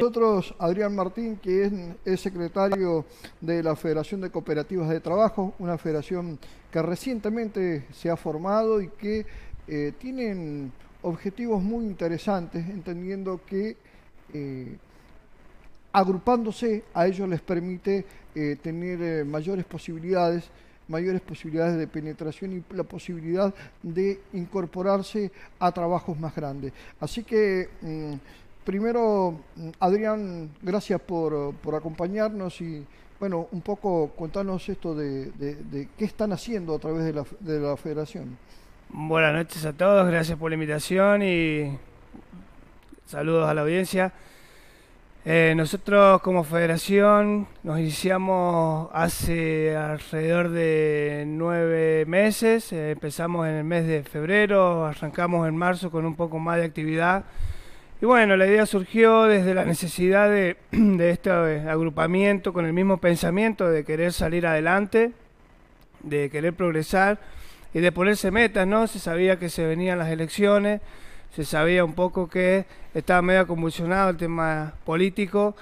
Nosotros, Adrián Martín, que es, secretario de la Federación de Cooperativas de Trabajo, una federación que recientemente se ha formado y que eh, tienen objetivos muy interesantes, entendiendo que eh, agrupándose a ellos les permite eh, tener mayores posibilidades mayores posibilidades de penetración y la posibilidad de incorporarse a trabajos más grandes. Así que mm, primero, Adrián, gracias por, acompañarnos y, bueno, un poco contanos esto de, qué están haciendo a través de la, federación. Buenas noches a todos, gracias por la invitación y saludos a la audiencia. Eh, nosotros como federación nos iniciamos hace alrededor de nueve meses, eh, empezamos en el mes de febrero, arrancamos en marzo con un poco más de actividad y bueno, la idea surgió desde la necesidad de, este eh, agrupamiento con el mismo pensamiento de querer salir adelante, de querer progresar y de ponerse metas, ¿no? Se sabía que se venían las elecciones, se sabía un poco que estaba medio convulsionado el tema político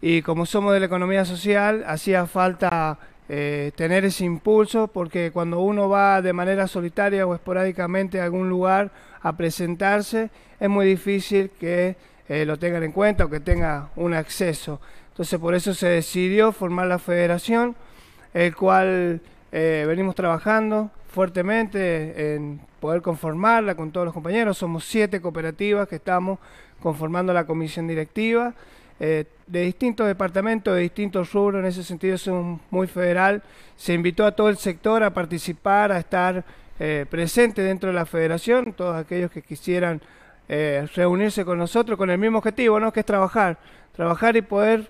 y como somos de la economía social, hacía falta eh, tener ese impulso, porque cuando uno va de manera solitaria o esporádicamente a algún lugar a presentarse, es muy difícil que eh, lo tengan en cuenta o que tenga un acceso. Entonces por eso se decidió formar la federación, el cual eh, venimos trabajando fuertemente en poder conformarla con todos los compañeros. Somos siete cooperativas que estamos conformando la comisión directiva. Eh, de distintos departamentos, de distintos rubros, en ese sentido es muy federal. Se invitó a todo el sector a participar, a estar eh, presente dentro de la federación, todos aquellos que quisieran eh, reunirse con nosotros con el mismo objetivo, ¿no? que es trabajar, trabajar y poder,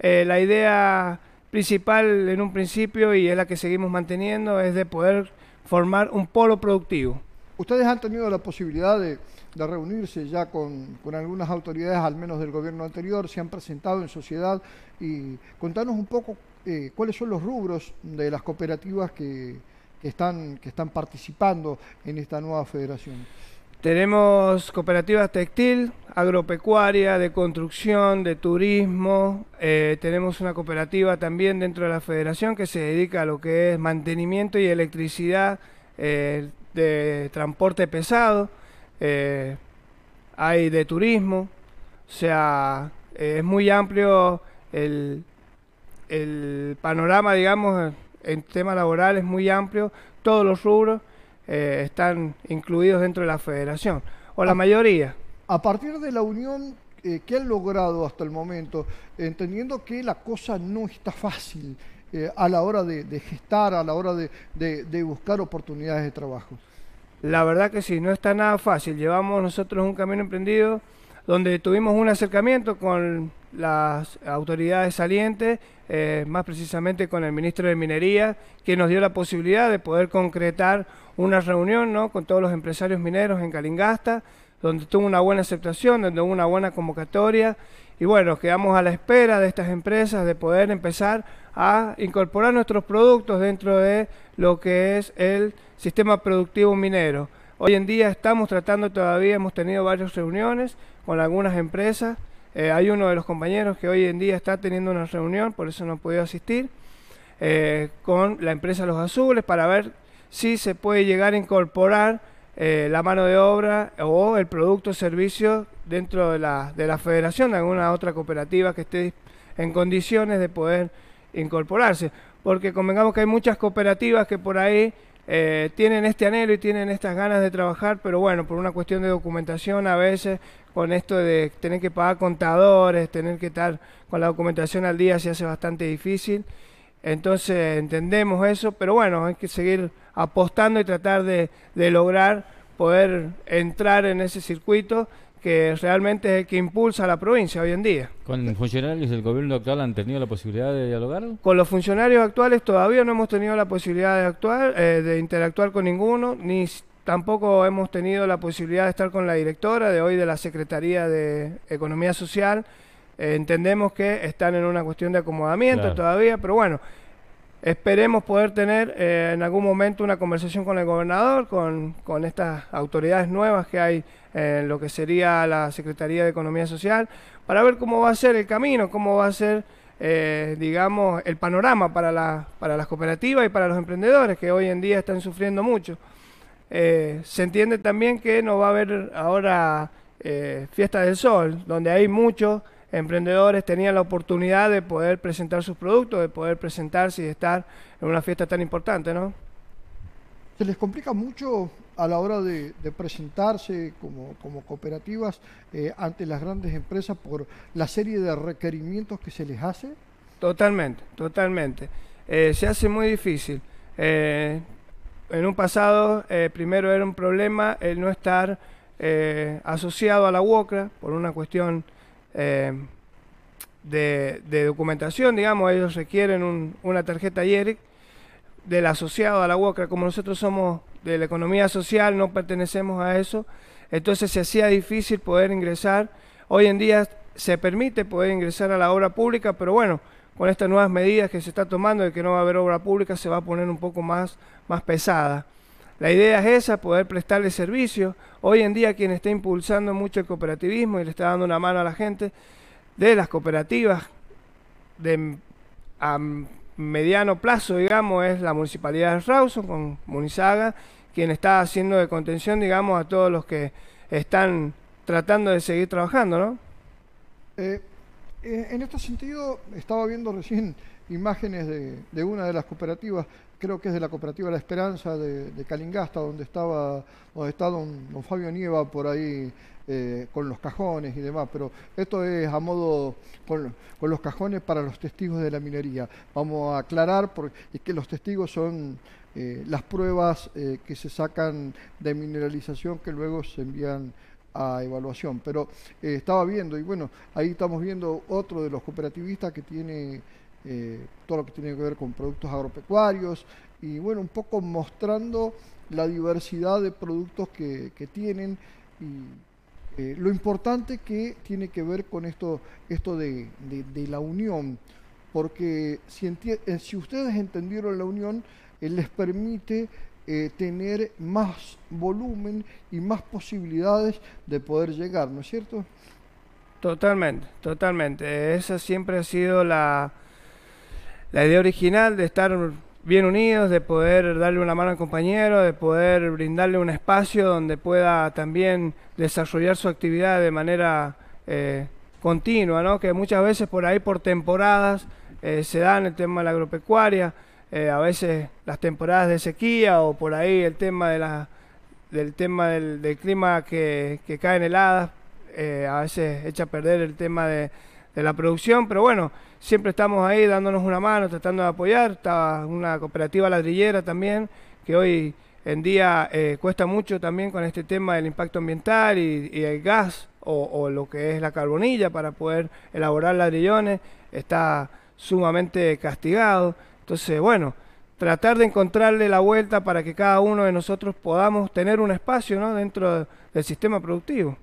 la idea principal en un principio y es la que seguimos manteniendo, es de poder formar un polo productivo. ¿Ustedes han tenido la posibilidad de, reunirse ya con, algunas autoridades, al menos del gobierno anterior? ¿Se han presentado en sociedad? Y contanos un poco eh, cuáles son los rubros de las cooperativas que, están, participando en esta nueva federación. Tenemos cooperativas textil, agropecuaria, de construcción, de turismo. Eh, tenemos una cooperativa también dentro de la federación que se dedica a lo que es mantenimiento y electricidad eh, de transporte pesado, eh, hay de turismo, o sea, eh, es muy amplio el, el panorama, digamos, en tema laboral es muy amplio, todos los rubros están incluidos dentro de la federación, o la mayoría. A partir de la unión que han logrado hasta el momento, entendiendo que la cosa no está fácil, eh, a la hora de, gestar, a la hora de, buscar oportunidades de trabajo. La verdad que sí, no está nada fácil. Llevamos nosotros un camino emprendido donde tuvimos un acercamiento con las autoridades salientes, eh, más precisamente con el ministro de Minería, que nos dio la posibilidad de poder concretar una reunión ¿no? con todos los empresarios mineros en Calingasta, donde tuvo una buena aceptación, donde hubo una buena convocatoria. Y bueno, quedamos a la espera de estas empresas de poder empezar a incorporar nuestros productos dentro de lo que es el sistema productivo minero. Hoy en día estamos tratando todavía, hemos tenido varias reuniones con algunas empresas. Eh, hay uno de los compañeros que hoy en día está teniendo una reunión, por eso no podido asistir, eh, con la empresa Los Azules para ver si se puede llegar a incorporar eh, la mano de obra o el producto o servicio dentro de la, de la federación, alguna otra cooperativa que esté en condiciones de poder incorporarse. Porque convengamos que hay muchas cooperativas que por ahí eh, tienen este anhelo y tienen estas ganas de trabajar, pero bueno, por una cuestión de documentación a veces, con esto de tener que pagar contadores, tener que estar con la documentación al día se hace bastante difícil. Entonces entendemos eso, pero bueno, hay que seguir apostando y tratar de, de lograr poder entrar en ese circuito que realmente es el que impulsa a la provincia hoy en día. ¿Con funcionarios del gobierno actual han tenido la posibilidad de dialogar? Con los funcionarios actuales todavía no hemos tenido la posibilidad de actuar, eh, de interactuar con ninguno, ni tampoco hemos tenido la posibilidad de estar con la directora de hoy de la Secretaría de Economía Social. Eh, entendemos que están en una cuestión de acomodamiento todavía, pero bueno, Esperemos poder tener eh, en algún momento una conversación con el gobernador, con, estas autoridades nuevas que hay en lo que sería la Secretaría de Economía Social, para ver cómo va a ser el camino, cómo va a ser, eh, digamos, el panorama para, para las cooperativas y para los emprendedores que hoy en día están sufriendo mucho. Eh, se entiende también que no va a haber ahora Fiesta del Sol, donde hay muchos emprendedores tenían la oportunidad de poder presentar sus productos, de poder presentarse y estar en una fiesta tan importante, ¿no? Se les complica mucho a la hora de, presentarse como, cooperativas eh, ante las grandes empresas por la serie de requerimientos que se les hace. Totalmente, totalmente. Eh, se hace muy difícil. Eh, en un pasado, primero era un problema el no estar asociado a la UOCRA por una cuestión eh, de, documentación, digamos, ellos requieren una tarjeta IERIC del asociado a la UOCRA, como nosotros somos de la economía social, no pertenecemos a eso, entonces se hacía difícil poder ingresar. Hoy en día se permite poder ingresar a la obra pública, pero bueno, con estas nuevas medidas que se está tomando de que no va a haber obra pública, se va a poner un poco más, más pesada. La idea es esa, poder prestarle servicio. Hoy en día quien está impulsando mucho el cooperativismo y le está dando una mano a la gente de las cooperativas de, mm, a mediano plazo, digamos, es la municipalidad de Rawson con Munizaga, quien está haciendo de contención, digamos, a todos los que están tratando de seguir trabajando, ¿no? Eh, en este sentido, estaba viendo recién imágenes de, una de las cooperativas, creo que es de la cooperativa La Esperanza de, Calingasta, donde estaba, donde está don, Fabio Nieva por ahí eh, con los cajones y demás, pero esto es a modo con, los cajones para los testigos de la minería. Vamos a aclarar porque, es que los testigos son eh, las pruebas eh, que se sacan de mineralización que luego se envían a evaluación. Pero estaba viendo, y bueno, ahí estamos viendo otro de los cooperativistas que tiene eh, todo lo que tiene que ver con productos agropecuarios y bueno, un poco mostrando la diversidad de productos que, tienen y eh, lo importante que tiene que ver con esto, esto de, la unión, porque eh, si, ustedes entendieron la unión, les permite tener más volumen y más posibilidades de poder llegar, ¿no es cierto? Totalmente, totalmente. Esa siempre ha sido la, la idea original de estar bien unidos, de poder darle una mano al compañero, de poder brindarle un espacio donde pueda también desarrollar su actividad de manera eh, continua, ¿no? que muchas veces por ahí, por temporadas, eh, se dan el tema de la agropecuaria, eh, a veces las temporadas de sequía o por ahí el tema de la, del tema del, clima que, cae en heladas, a veces echa a perder el tema de, de la producción, pero bueno, siempre estamos ahí dándonos una mano, tratando de apoyar. Está una cooperativa ladrillera también, que hoy en día eh, cuesta mucho también con este tema del impacto ambiental y, el gas o, lo que es la carbonilla para poder elaborar ladrillones, está sumamente castigado. Entonces, bueno, tratar de encontrarle la vuelta para que cada uno de nosotros podamos tener un espacio ¿no? dentro del sistema productivo.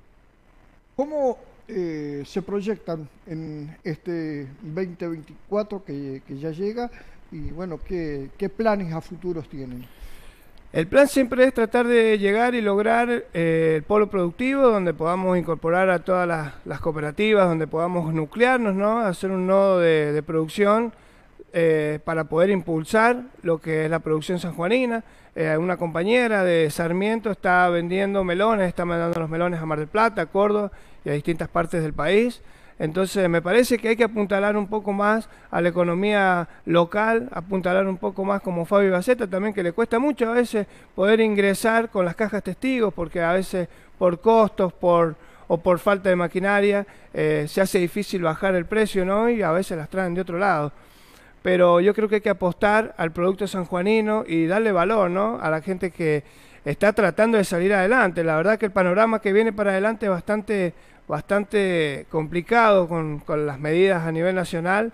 ¿Cómo eh, se proyectan en este 2024 que, ya llega y bueno, ¿qué, planes a futuros tienen? El plan siempre es tratar de llegar y lograr eh, el polo productivo donde podamos incorporar a todas las, cooperativas, donde podamos nuclearnos, ¿no? hacer un nodo de, producción eh, para poder impulsar lo que es la producción sanjuanina. una compañera de Sarmiento está vendiendo melones, está mandando los melones a Mar del Plata, a Córdoba, y a distintas partes del país. Entonces me parece que hay que apuntalar un poco más a la economía local, apuntalar un poco más como Fabio Baceta también, que le cuesta mucho a veces poder ingresar con las cajas testigos, porque a veces por costos, por o por falta de maquinaria, eh, se hace difícil bajar el precio, ¿no? Y a veces las traen de otro lado. Pero yo creo que hay que apostar al producto sanjuanino y darle valor, ¿no? A la gente que, está tratando de salir adelante. La verdad que el panorama que viene para adelante es bastante, bastante complicado con, las medidas a nivel nacional.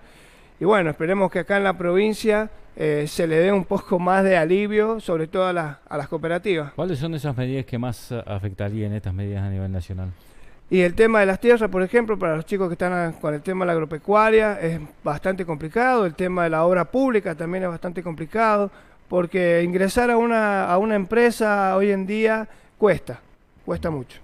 Y bueno, esperemos que acá en la provincia eh, se le dé un poco más de alivio, sobre todo a, las cooperativas. ¿Cuáles son esas medidas que más eh, afectarían estas medidas a nivel nacional? Y el tema de las tierras, por ejemplo, para los chicos que están con el tema de la agropecuaria es bastante complicado, el tema de la obra pública también es bastante complicado, porque ingresar a una, a una empresa hoy en día cuesta, cuesta mucho.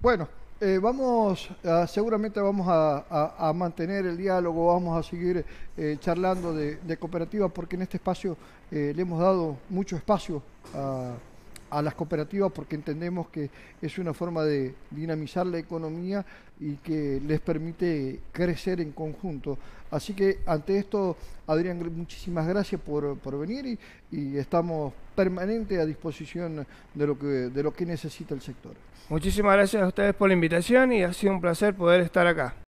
Bueno, eh, vamos, seguramente vamos a, mantener el diálogo, vamos a seguir eh, charlando de, de cooperativas porque en este espacio eh, le hemos dado mucho espacio a a las cooperativas porque entendemos que es una forma de dinamizar la economía y que les permite crecer en conjunto. Así que ante esto, Adrián, muchísimas gracias por, venir y, y, estamos permanente a disposición de lo, que, de lo que necesita el sector. Muchísimas gracias a ustedes por la invitación y ha sido un placer poder estar acá.